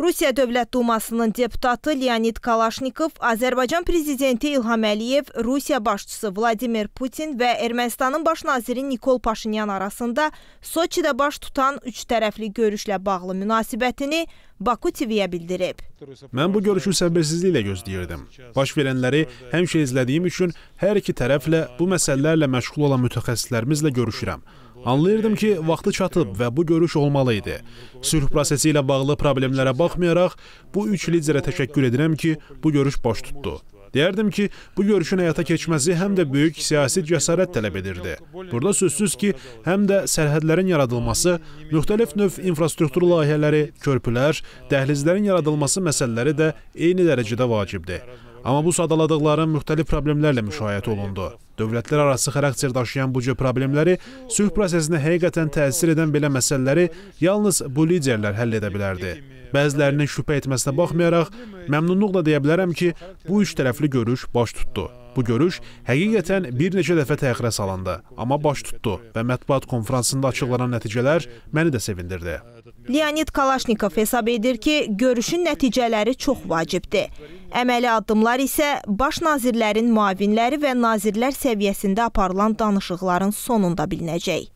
Rusiya Dövlət Dumasının deputatı Leonid Kalaşnikov, Azərbaycan prezidenti İlham Əliyev, Rusiya başçısı Vladimir Putin və Ermənistanın baş naziri Nikol Paşinyan arasında Soçidə baş tutan üç tərəfli görüşlə bağlı münasibətini Baku TV-yə bildirib. Mən bu görüşü səbirsizliklə gözləyirdim. Baş verənləri həmişə izlədiyim üçün hər iki tərəflə bu məsələlərlə məşğul olan mütəxəssislərimizlə görüşürəm. Anlayırdım ki, vaxtı çatıb və bu görüş olmalı idi. Sülh prosesi ilə bağlı problemlərə baxmayaraq, bu üç liderə təşəkkür edirəm ki, bu görüş boş tutdu. Deyərdim ki, bu görüşün həyata keçməsi həm də böyük siyasi cəsarət tələb edirdi. Burada sözsüz ki, həm də sərhədlərin yaradılması, müxtəlif növ infrastruktur layihələri, körpülər, dəhlizlərin yaradılması məsələləri də eyni dərəcədə vacibdir. Amma bu sadaladıqların müxtəlif problemlərlə müşayiət olundu. Dövlətlər arası xarakter daşıyan bu cür problemləri sülh prosesinə həqiqətən təsir edən belə məsələləri yalnız bu liderlər həll edə bilərdi. Bəzilərinin şübhə etməsinə baxmayaraq, məmnunluqla deyə bilərəm ki, bu üç tərəfli görüş baş tutdu. Bu görüş həqiqətən bir neçə dəfə təxirə salındı, amma baş tutdu və mətbuat konfransında açıqlanan nəticələr məni də sevindirdi. Leonid Kalaşnikov hesab edir ki, görüşün nəticələri çox vacibdir. Əməli addımlar isə baş nazirlərin müavinləri və nazirlər səviyyəsində aparılan danışıqların sonunda bilinəcək.